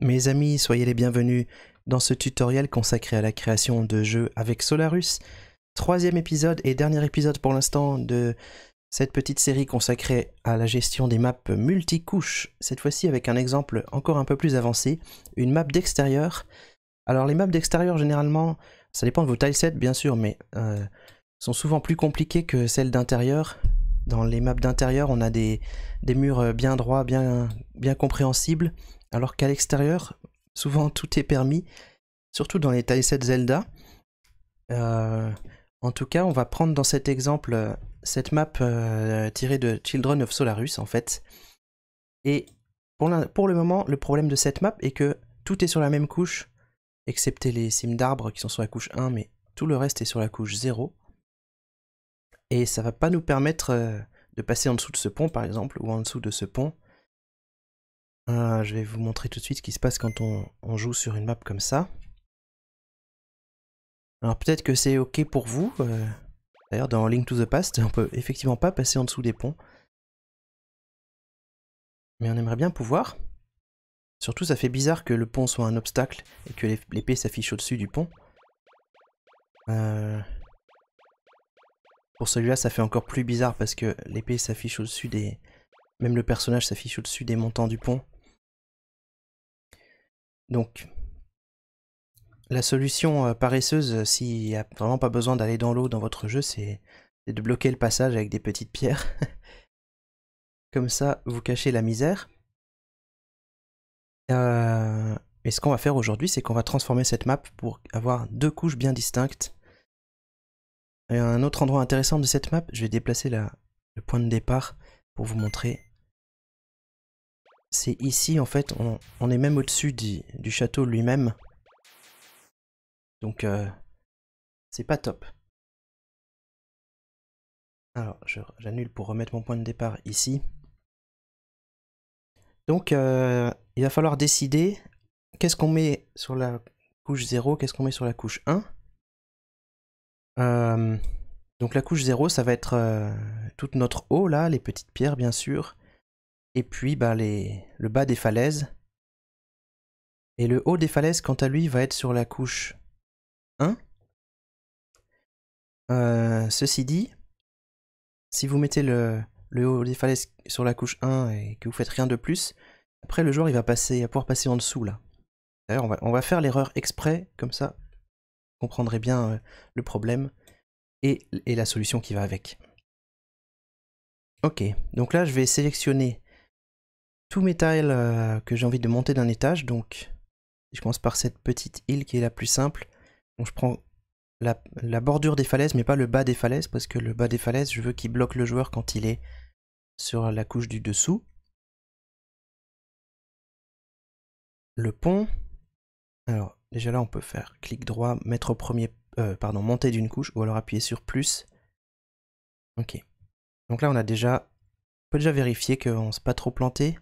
Mes amis, soyez les bienvenus dans ce tutoriel consacré à la création de jeux avec Solarus. Troisième épisode et dernier épisode pour l'instant de cette petite série consacrée à la gestion des maps multicouches. Cette fois-ci avec un exemple encore un peu plus avancé, une map d'extérieur. Alors les maps d'extérieur généralement, ça dépend de vos tilesets bien sûr, mais euh, sont souvent plus compliquées que celles d'intérieur. Dans les maps d'intérieur, on a des, murs bien droits, bien compréhensibles alors qu'à l'extérieur, souvent tout est permis, surtout dans les tilesets Zelda. Euh, en tout cas, on va prendre dans cet exemple euh, cette map euh, tirée de Children of Solarus en fait. Et pour, le moment, le problème de cette map est que tout est sur la même couche, excepté les cimes d'arbres qui sont sur la couche 1, mais tout le reste est sur la couche 0. Et ça va pas nous permettre de passer en dessous de ce pont par exemple, ou en dessous de ce pont, ah, je vais vous montrer tout de suite ce qui se passe quand on, joue sur une map comme ça. Alors peut-être que c'est ok pour vous. Euh, d'ailleurs dans Link to the Past, on peut effectivement pas passer en dessous des ponts. Mais on aimerait bien pouvoir. Surtout ça fait bizarre que le pont soit un obstacle et que l'épée s'affiche au-dessus du pont. Euh, pour celui-là ça fait encore plus bizarre parce que l'épée s'affiche au-dessus des... Même le personnage s'affiche au-dessus des montants du pont. Donc, la solution euh, paresseuse, euh, s'il n'y a vraiment pas besoin d'aller dans l'eau dans votre jeu, c'est de bloquer le passage avec des petites pierres. Comme ça, vous cachez la misère. Euh, et ce qu'on va faire aujourd'hui, c'est qu'on va transformer cette map pour avoir deux couches bien distinctes. Et un autre endroit intéressant de cette map, je vais déplacer le point de départ pour vous montrer c'est ici, en fait, on, est même au-dessus du, château lui-même. Donc, euh, c'est pas top. Alors, j'annule pour remettre mon point de départ ici. Donc, euh, il va falloir décider qu'est-ce qu'on met sur la couche 0, qu'est-ce qu'on met sur la couche 1. Euh, donc la couche 0, ça va être toute notre eau, là, les petites pierres, bien sûr. Et puis bah, le bas des falaises. Et le haut des falaises, quant à lui, va être sur la couche 1. Euh, ceci dit, si vous mettez le, haut des falaises sur la couche 1 et que vous faites rien de plus, après le joueur il va passer, pouvoir passer en dessous là. D'ailleurs on va, faire l'erreur exprès, comme ça vous comprendrez bien euh, le problème et, et la solution qui va avec. Ok, donc là je vais sélectionner tous mes euh, tiles que j'ai envie de monter d'un étage. Donc, je commence par cette petite île qui est la plus simple. je prends la, bordure des falaises, mais pas le bas des falaises, parce que le bas des falaises, je veux qu'il bloque le joueur quand il est sur la couche du dessous. Le pont. Alors, déjà là, on peut faire clic droit, mettre au premier, euh, pardon, monter d'une couche, ou alors appuyer sur plus. Ok. Donc là, on a déjà, on peut déjà vérifier qu'on ne s'est pas trop planté.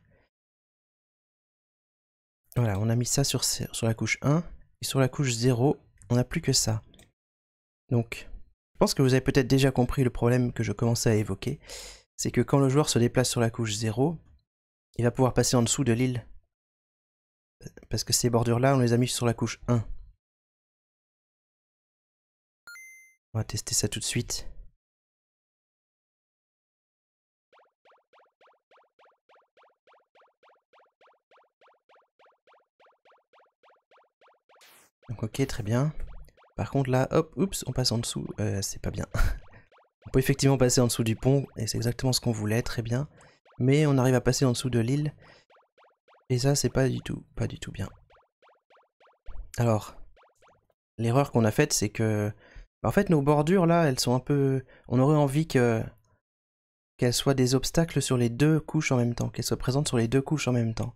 Voilà, on a mis ça sur, sur la couche 1. Et sur la couche 0, on n'a plus que ça. Donc, je pense que vous avez peut-être déjà compris le problème que je commençais à évoquer. C'est que quand le joueur se déplace sur la couche 0, il va pouvoir passer en dessous de l'île. Parce que ces bordures-là, on les a mis sur la couche 1. On va tester ça tout de suite. Donc ok, très bien. Par contre là, hop, oups, on passe en dessous. Euh, c'est pas bien. on peut effectivement passer en dessous du pont, et c'est exactement ce qu'on voulait, très bien. Mais on arrive à passer en dessous de l'île. Et ça, c'est pas du tout, pas du tout bien. Alors, l'erreur qu'on a faite, c'est que... Bah, en fait, nos bordures, là, elles sont un peu... On aurait envie que qu'elles soient des obstacles sur les deux couches en même temps, qu'elles soient présentes sur les deux couches en même temps.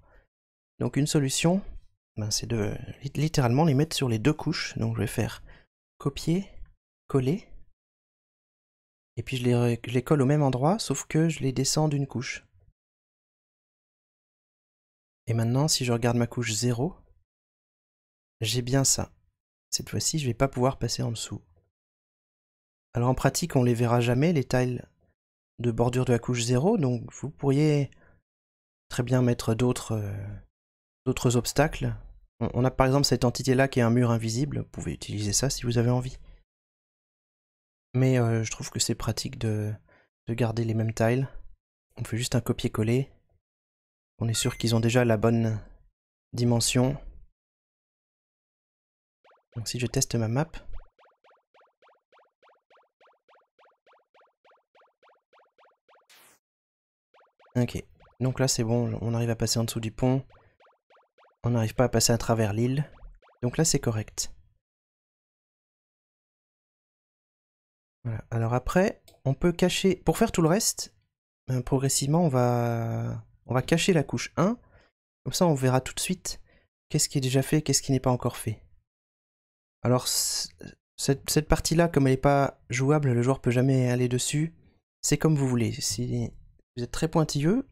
Donc une solution, ben, c'est de littéralement les mettre sur les deux couches. Donc je vais faire copier, coller, et puis je les, colle au même endroit, sauf que je les descends d'une couche. Et maintenant, si je regarde ma couche 0, j'ai bien ça. Cette fois-ci, je ne vais pas pouvoir passer en dessous. Alors en pratique, on les verra jamais, les tiles de bordure de la couche 0, donc vous pourriez très bien mettre d'autres euh, obstacles on a par exemple cette entité-là qui est un mur invisible. Vous pouvez utiliser ça si vous avez envie. Mais euh, je trouve que c'est pratique de, de, garder les mêmes tiles. On fait juste un copier-coller. On est sûr qu'ils ont déjà la bonne dimension. Donc si je teste ma map... Ok, donc là c'est bon, on arrive à passer en dessous du pont. On n'arrive pas à passer à travers l'île. Donc là, c'est correct. Alors après, on peut cacher... Pour faire tout le reste, euh, progressivement, on va, on va cacher la couche 1. Comme ça, on verra tout de suite qu'est-ce qui est déjà fait qu'est-ce qui n'est pas encore fait. Alors, cette, cette partie-là, comme elle n'est pas jouable, le joueur peut jamais aller dessus. C'est comme vous voulez. Si vous êtes très pointilleux,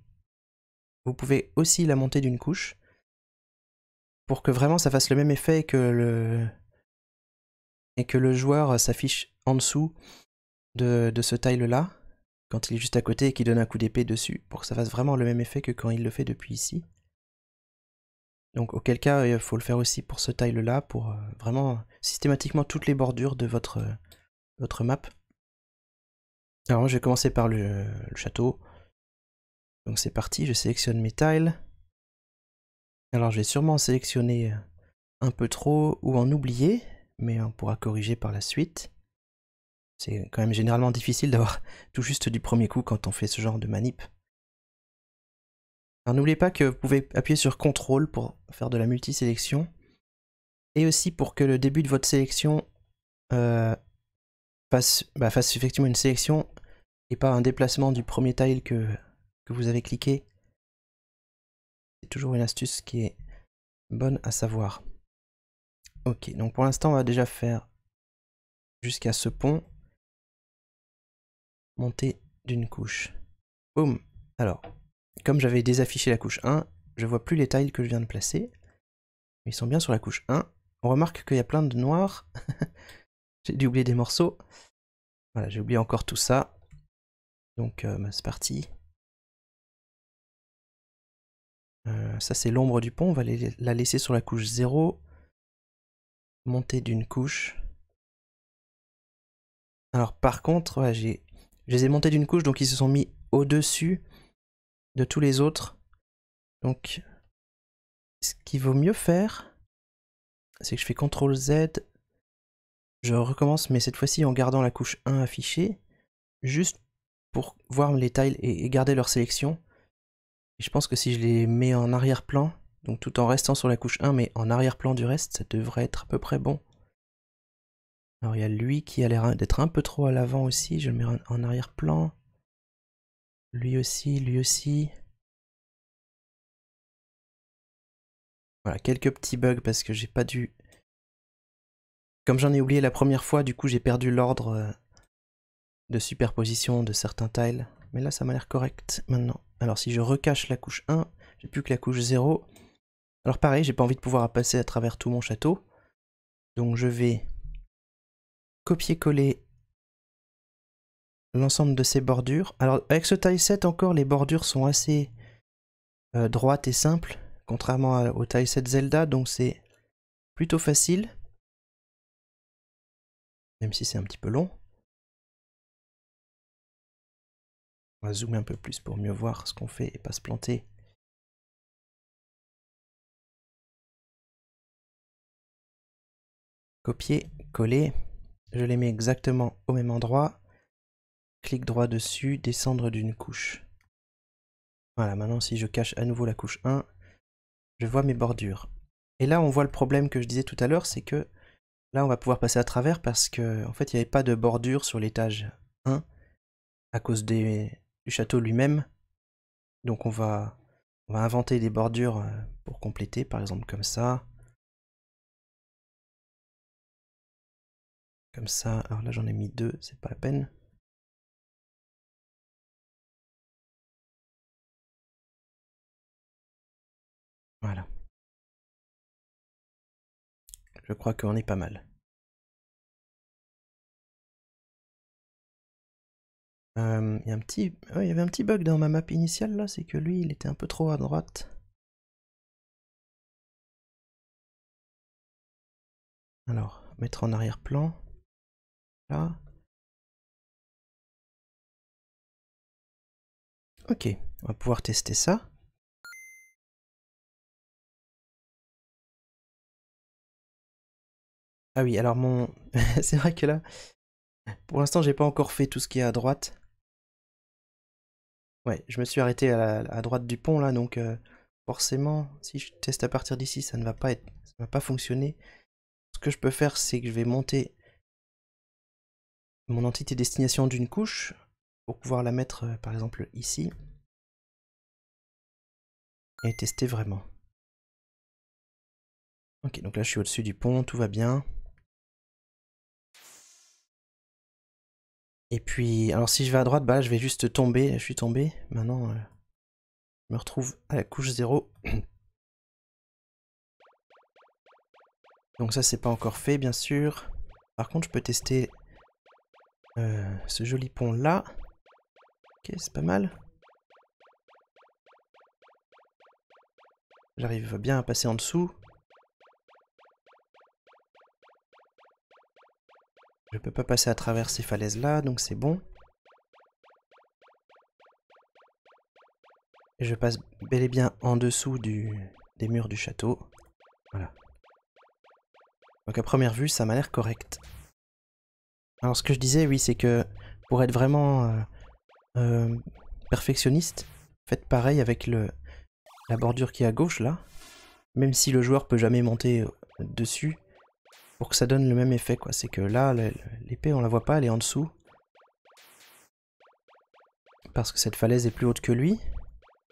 vous pouvez aussi la monter d'une couche pour que vraiment ça fasse le même effet que le et que le joueur s'affiche en dessous de, ce tile là quand il est juste à côté et qu'il donne un coup d'épée dessus pour que ça fasse vraiment le même effet que quand il le fait depuis ici. Donc auquel cas il faut le faire aussi pour ce tile là pour euh, vraiment systématiquement toutes les bordures de votre, votre map. Alors je vais commencer par le château. Donc c'est parti, je sélectionne mes tiles. Alors j'ai sûrement sélectionné euh, un peu trop ou en oublié, mais on pourra corriger par la suite. C'est quand même généralement difficile d'avoir tout juste du premier coup quand on fait ce genre de manip. Alors n'oubliez pas que vous pouvez appuyer sur CTRL pour faire de la multisélection. Et aussi pour que le début de votre sélection euh, bah, fasse, effectivement une sélection et pas un déplacement du premier tile que vous avez cliqué toujours une astuce qui est bonne à savoir. Ok, donc pour l'instant, on va déjà faire jusqu'à ce pont. Monter d'une couche. Boum Alors, comme j'avais désaffiché la couche 1, je vois plus les tailles que je viens de placer. Ils sont bien sur la couche 1. On remarque qu'il y a plein de noirs. j'ai dû oublier des morceaux. Voilà, j'ai oublié encore tout ça. Donc, euh, bah, c'est parti. Euh, ça c'est l'ombre du pont, on va la laisser sur la couche 0. Monter d'une couche. Alors par contre, je les ai montés d'une couche, donc ils se sont mis au-dessus de tous les autres. Donc ce qu'il vaut mieux faire, c'est que je fais CTRL Z, je recommence, mais cette fois-ci en gardant la couche 1 affichée, juste pour voir les tiles et garder leur sélection. Et je pense que si je les mets en arrière-plan, donc tout en restant sur la couche 1, mais en arrière-plan du reste, ça devrait être à peu près bon. Alors il y a lui qui a l'air d'être un peu trop à l'avant aussi, je le mets en arrière-plan. Lui aussi, lui aussi. Voilà, quelques petits bugs parce que j'ai pas dû... Comme j'en ai oublié la première fois, du coup j'ai perdu l'ordre euh, de superposition de certains tiles mais là ça m'a l'air correct maintenant. Alors si je recache la couche 1, j'ai plus que la couche 0. Alors pareil, j'ai pas envie de pouvoir passer à travers tout mon château. Donc je vais copier-coller l'ensemble de ces bordures. Alors avec ce taille 7 encore, les bordures sont assez euh, droites et simples, contrairement au taille 7 Zelda, donc c'est plutôt facile. Même si c'est un petit peu long. On va zoomer un peu plus pour mieux voir ce qu'on fait et pas se planter. Copier, coller. Je les mets exactement au même endroit. Clique droit dessus, descendre d'une couche. Voilà, maintenant si je cache à nouveau la couche 1, je vois mes bordures. Et là, on voit le problème que je disais tout à l'heure, c'est que là, on va pouvoir passer à travers parce que en fait, il n'y avait pas de bordure sur l'étage 1 à cause des, château lui-même. Donc on va, on va inventer des bordures euh, pour compléter, par exemple comme ça. Comme ça, alors là j'en ai mis deux, c'est pas la peine. Voilà. Je crois qu'on est pas mal. Euh, il, y un petit... il y avait un petit bug dans ma map initiale là, c'est que lui il était un peu trop à droite. Alors, mettre en arrière-plan. Là. Ok, on va pouvoir tester ça. Ah oui, alors mon... c'est vrai que là, pour l'instant, j'ai pas encore fait tout ce qui est à droite je me suis arrêté à, la, droite du pont là, donc euh, forcément, si je teste à partir d'ici, ça ne va pas être, ça va pas fonctionner. Ce que je peux faire, c'est que je vais monter mon entité destination d'une couche pour pouvoir la mettre euh, par exemple ici et tester vraiment. Ok, donc là je suis au-dessus du pont, tout va bien. Et puis, alors si je vais à droite, bah je vais juste tomber. Je suis tombé. Maintenant, euh, je me retrouve à la couche 0. Donc ça, c'est pas encore fait, bien sûr. Par contre, je peux tester euh, ce joli pont-là. Ok, c'est pas mal. J'arrive bien à passer en dessous. Je peux pas passer à travers ces falaises-là, donc c'est bon. je passe bel et bien en dessous du, des murs du château. Voilà. Donc à première vue, ça m'a l'air correct. Alors ce que je disais, oui, c'est que pour être vraiment euh, euh, perfectionniste, faites pareil avec le, la bordure qui est à gauche là. Même si le joueur peut jamais monter euh, dessus, pour que ça donne le même effet, quoi. C'est que là, l'épée, on la voit pas, elle est en dessous. Parce que cette falaise est plus haute que lui.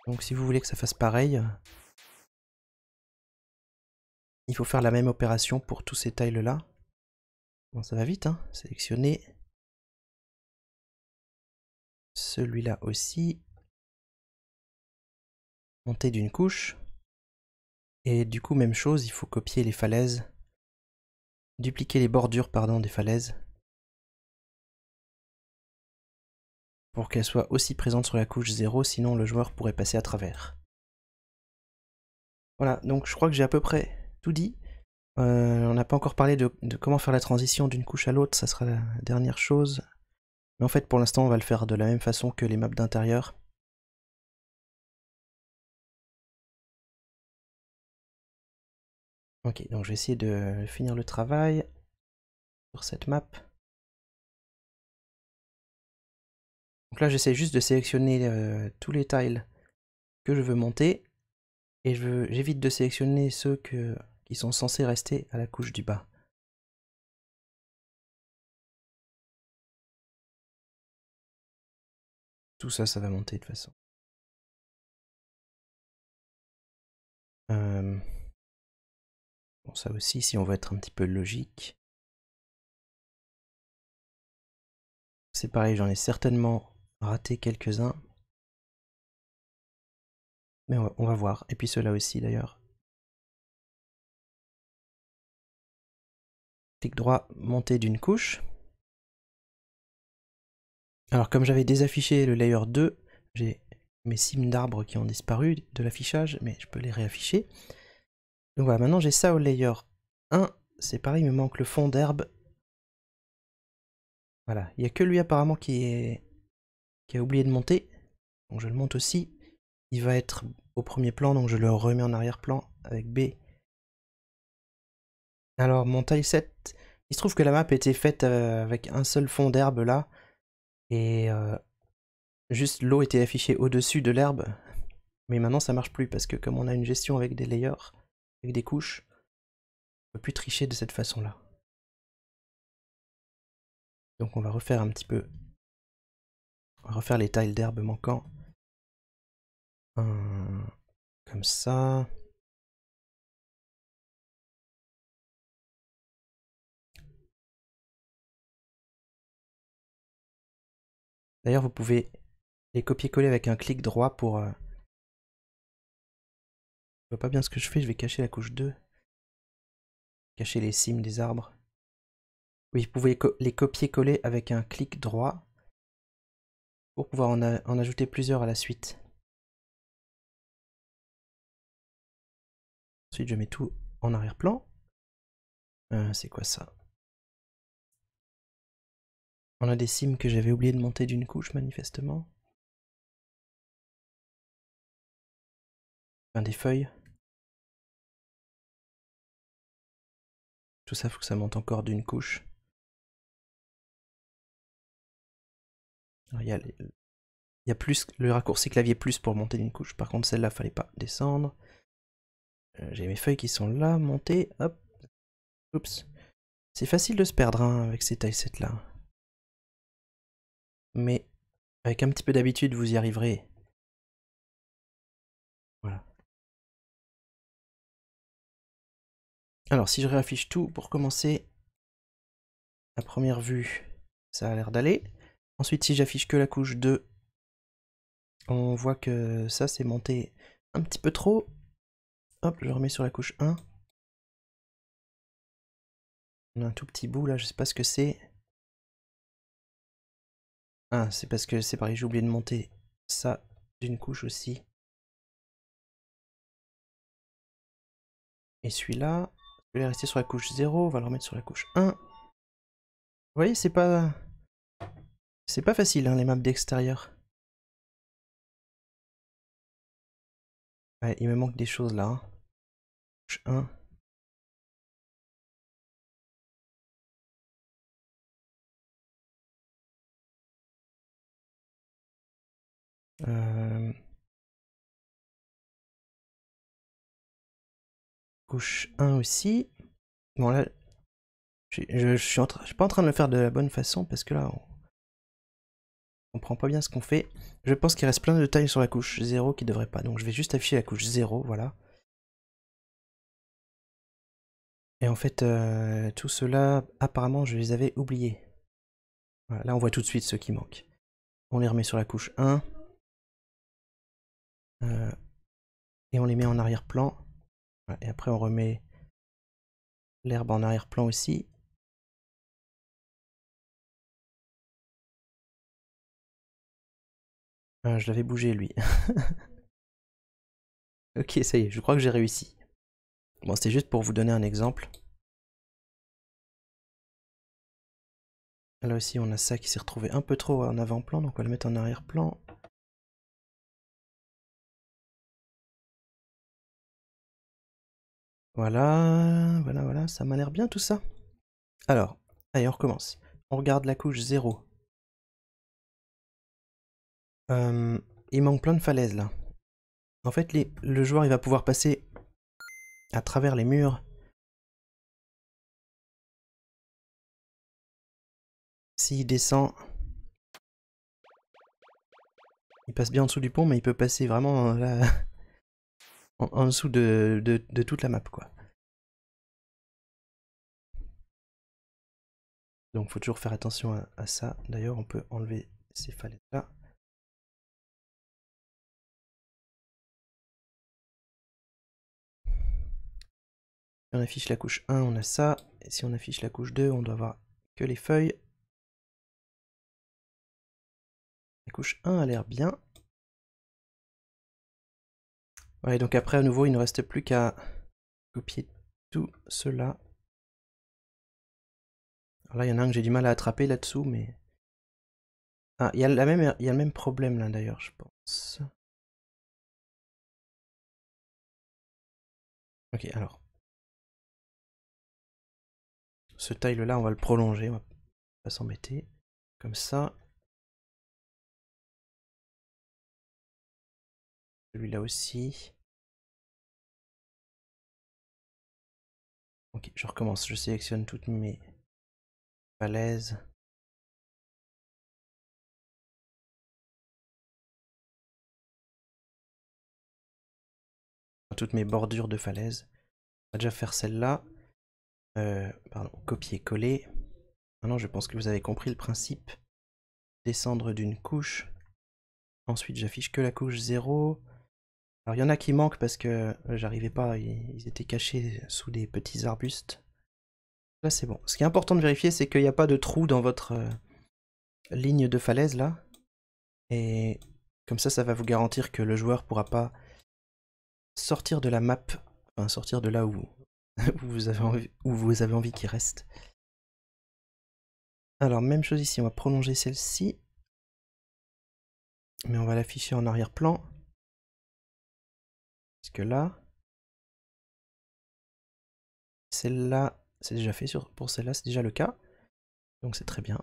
Donc si vous voulez que ça fasse pareil, il faut faire la même opération pour tous ces tailles là Bon, ça va vite, hein. Sélectionner. Celui-là aussi. Monter d'une couche. Et du coup, même chose, il faut copier les falaises dupliquer les bordures pardon, des falaises pour qu'elles soient aussi présentes sur la couche 0, sinon le joueur pourrait passer à travers. Voilà, donc je crois que j'ai à peu près tout dit. Euh, on n'a pas encore parlé de, comment faire la transition d'une couche à l'autre, ça sera la dernière chose. Mais en fait, pour l'instant, on va le faire de la même façon que les maps d'intérieur. Ok, donc je vais essayer de finir le travail sur cette map. Donc là, j'essaie juste de sélectionner euh, tous les tiles que je veux monter. Et j'évite de sélectionner ceux qui sont censés rester à la couche du bas. Tout ça, ça va monter de toute façon. Euh, Bon, ça aussi, si on veut être un petit peu logique. C'est pareil, j'en ai certainement raté quelques-uns. Mais on va, voir. Et puis ceux-là aussi, d'ailleurs. Clic droit, monter d'une couche. Alors comme j'avais désaffiché le layer 2, j'ai mes cimes d'arbres qui ont disparu de l'affichage, mais je peux les réafficher. Donc voilà, maintenant j'ai ça au layer 1. C'est pareil, il me manque le fond d'herbe. Voilà, il n'y a que lui apparemment qui, est... qui a oublié de monter. Donc je le monte aussi. Il va être au premier plan, donc je le remets en arrière-plan avec B. Alors mon tileset, il se trouve que la map était faite euh, avec un seul fond d'herbe là. Et euh, juste l'eau était affichée au-dessus de l'herbe. Mais maintenant ça marche plus parce que comme on a une gestion avec des layers, des couches. On peut plus tricher de cette façon-là. Donc on va refaire un petit peu. On va refaire les tailles d'herbe manquant. comme ça. D'ailleurs, vous pouvez les copier-coller avec un clic droit pour euh, je vois pas bien ce que je fais, je vais cacher la couche 2. Cacher les cimes des arbres. Oui, vous pouvez les copier-coller avec un clic droit pour pouvoir en, ajouter plusieurs à la suite. Ensuite, je mets tout en arrière-plan. Euh, c'est quoi ça On a des cimes que j'avais oublié de monter d'une couche, manifestement. des feuilles. Tout ça, faut que ça monte encore d'une couche. il, y a plus le raccourci clavier plus pour monter d'une couche. Par contre, celle-là, fallait pas descendre. Euh, j'ai mes feuilles qui sont là, montées, hop. Oups. C'est facile de se perdre hein, avec ces tailles là. Mais avec un petit peu d'habitude, vous y arriverez. Alors, si je réaffiche tout, pour commencer, la première vue, ça a l'air d'aller. Ensuite, si j'affiche que la couche 2, on voit que ça s'est monté un petit peu trop. Hop, je remets sur la couche 1. On a un tout petit bout là, je sais pas ce que c'est. Ah, c'est parce que c'est pareil, j'ai oublié de monter ça d'une couche aussi. Et celui-là, vais rester sur la couche 0, va le remettre sur la couche 1. Vous voyez, c'est pas... C'est pas facile, hein, les maps d'extérieur. Ouais, il me manque des choses là. 1. Hein. couche 1 aussi. Bon là, je, suis, pas en train de le faire de la bonne façon parce que là, on, on comprend pas bien ce qu'on fait. Je pense qu'il reste plein de tailles sur la couche 0 qui devrait pas. Donc je vais juste afficher la couche 0, voilà. Et en fait, euh, tout cela, apparemment, je les avais oubliés. Voilà, là, on voit tout de suite ce qui manque. On les remet sur la couche 1. Euh, et on les met en arrière-plan et après, on remet l'herbe en arrière-plan aussi. Ah, je l'avais bougé, lui. ok, ça y est, je crois que j'ai réussi. Bon, c'était juste pour vous donner un exemple. Là aussi, on a ça qui s'est retrouvé un peu trop en avant-plan, donc on va le mettre en arrière-plan. Voilà, voilà, voilà, ça m'a l'air bien tout ça. Alors, allez, on recommence. On regarde la couche 0. Euh, il manque plein de falaises là. En fait, le joueur il va pouvoir passer à travers les murs. S'il descend, il passe bien en dessous du pont, mais il peut passer vraiment euh, là en, dessous de, de, toute la map, quoi. Donc faut toujours faire attention à, ça. D'ailleurs, on peut enlever ces falaises-là. Si on affiche la couche 1, on a ça. Et si on affiche la couche 2, on doit avoir que les feuilles. La couche 1 a l'air bien. Ouais, donc après, à nouveau, il ne reste plus qu'à copier tout cela. Alors là, il y en a un que j'ai du mal à attraper là-dessous, mais... Ah, il y, a le même problème là, d'ailleurs, je pense. Ok, alors. Ce taille là on va le prolonger, on va pas s'embêter. Comme ça. Celui-là aussi. Ok, je recommence. Je sélectionne toutes mes falaises. Toutes mes bordures de falaises. On va déjà faire celle-là. Euh, pardon, copier-coller. Maintenant, je pense que vous avez compris le principe. Descendre d'une couche. Ensuite, j'affiche que la couche 0. Alors il y en a qui manquent parce que euh, j'arrivais pas, ils étaient cachés sous des petits arbustes. Là c'est bon. Ce qui est important de vérifier c'est qu'il n'y a pas de trou dans votre euh, ligne de falaise là. Et comme ça, ça va vous garantir que le joueur pourra pas sortir de la map, enfin sortir de là où, où vous avez envie qu'il reste. Alors, même chose ici, on va prolonger celle-ci. Mais on va l'afficher en arrière-plan que là, celle-là, c'est déjà fait sur, pour celle-là, c'est déjà le cas. Donc c'est très bien.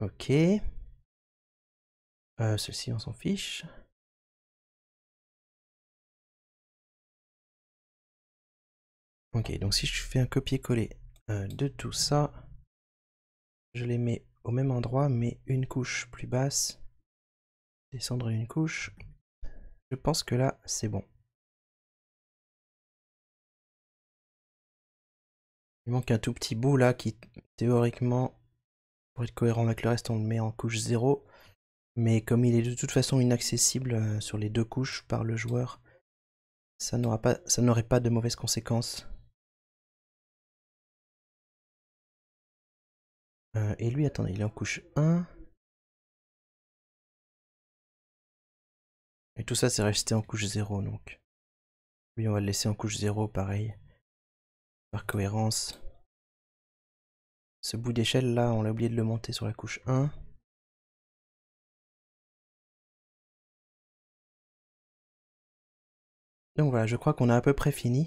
Ok. Euh, Celle-ci, on s'en fiche. Ok, donc si je fais un copier-coller euh, de tout ça, je les mets au même endroit, mais une couche plus basse, descendre une couche, je pense que là, c'est bon. Il manque un tout petit bout là qui, théoriquement, pour être cohérent avec le reste, on le met en couche 0. Mais comme il est de toute façon inaccessible euh, sur les deux couches par le joueur, ça n'aurait pas, pas de mauvaises conséquences Euh, et lui, attendez, il est en couche 1. Et tout ça, c'est resté en couche 0, donc. Lui, on va le laisser en couche 0, pareil. Par cohérence. Ce bout d'échelle, là, on l'a oublié de le monter sur la couche 1. Donc voilà, je crois qu'on a à peu près fini.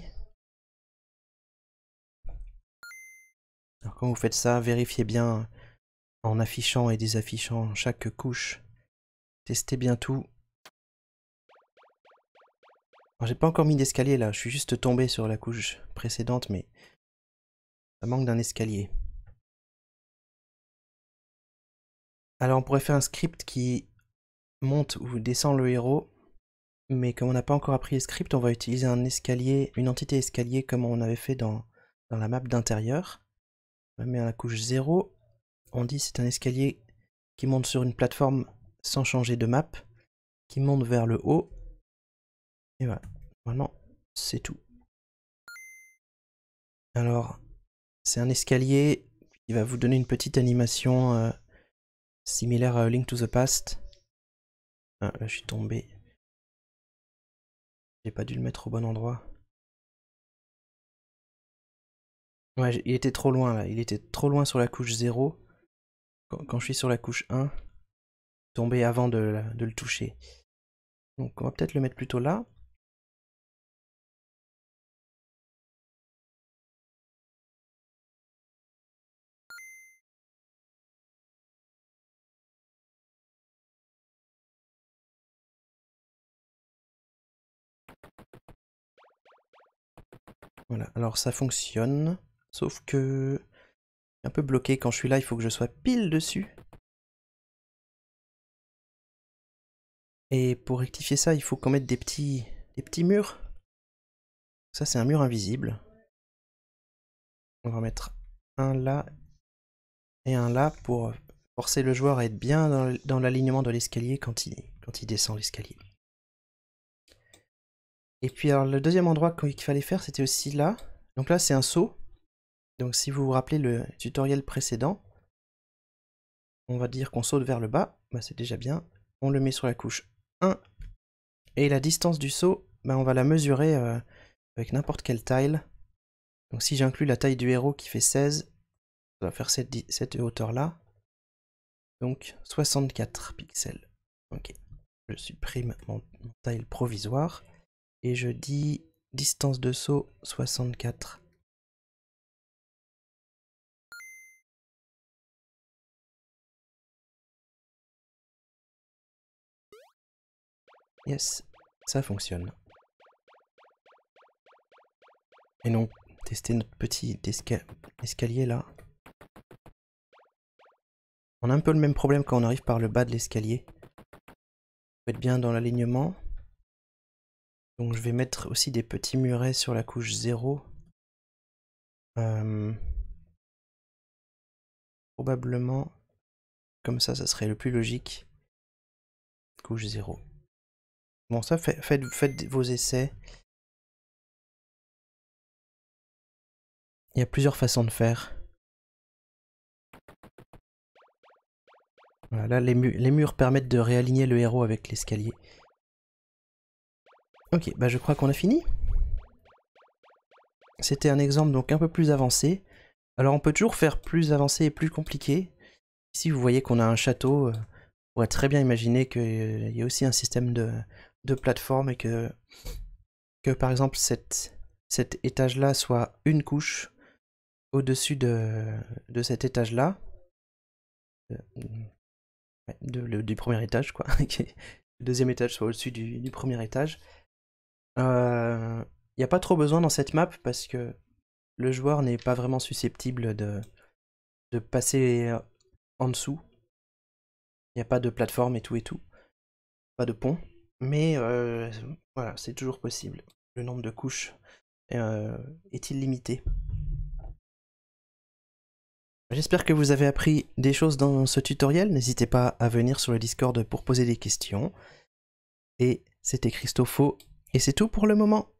Alors quand vous faites ça, vérifiez bien en affichant et désaffichant chaque couche. Testez bien tout. J'ai pas encore mis d'escalier là, je suis juste tombé sur la couche précédente, mais ça manque d'un escalier. Alors on pourrait faire un script qui monte ou descend le héros, mais comme on n'a pas encore appris le script, on va utiliser un escalier, une entité escalier comme on avait fait dans, dans la map d'intérieur va mettre la couche 0. On dit c'est un escalier qui monte sur une plateforme sans changer de map, qui monte vers le haut. Et voilà, maintenant c'est tout. Alors, c'est un escalier qui va vous donner une petite animation euh, similaire à Link to the Past. Ah, là je suis tombé. J'ai pas dû le mettre au bon endroit. Ouais, il était trop loin là, il était trop loin sur la couche 0. Quand, je suis sur la couche 1, tombé avant de, le toucher. Donc on va peut-être le mettre plutôt là. Voilà, alors ça fonctionne. Sauf que... Un peu bloqué, quand je suis là, il faut que je sois pile dessus. Et pour rectifier ça, il faut qu'on mette des petits, des petits murs. Ça, c'est un mur invisible. On va mettre un là et un là pour forcer le joueur à être bien dans l'alignement de l'escalier quand il, quand il descend l'escalier. Et puis alors le deuxième endroit qu'il fallait faire c'était aussi là. Donc là c'est un saut. Donc si vous vous rappelez le tutoriel précédent, on va dire qu'on saute vers le bas, bah, c'est déjà bien. On le met sur la couche 1. Et la distance du saut, bah, on va la mesurer euh, avec n'importe quelle taille. Donc si j'inclus la taille du héros qui fait 16, ça va faire cette, hauteur-là. Donc 64 pixels. Ok. Je supprime mon, mon tile provisoire. Et je dis distance de saut 64 Yes, ça fonctionne. Et non, tester notre petit escalier là. On a un peu le même problème quand on arrive par le bas de l'escalier. Faut être bien dans l'alignement. Donc je vais mettre aussi des petits murets sur la couche 0. Euh, probablement comme ça, ça serait le plus logique. Couche 0 ça, fait, faites, faites vos essais. Il y a plusieurs façons de faire. Voilà, là, les, murs permettent de réaligner le héros avec l'escalier. Ok, bah je crois qu'on a fini. C'était un exemple donc un peu plus avancé. Alors on peut toujours faire plus avancé et plus compliqué. Ici vous voyez qu'on a un château, euh, on pourrait très bien imaginer qu'il y a aussi un système de de plateforme et que, que par exemple cet étage-là soit une couche au-dessus de, de cet étage-là, euh, du premier étage, quoi, le deuxième étage soit au-dessus du, premier étage. Il euh, n'y a pas trop besoin dans cette map parce que le joueur n'est pas vraiment susceptible de, de passer euh, en dessous. Il n'y a pas de plateforme et tout et tout. Pas de pont. Mais voilà, c'est toujours possible. Le nombre de couches est illimité. J'espère que vous avez appris des choses dans ce tutoriel. N'hésitez pas à venir sur le Discord pour poser des questions. Et c'était Christopho, et c'est tout pour le moment.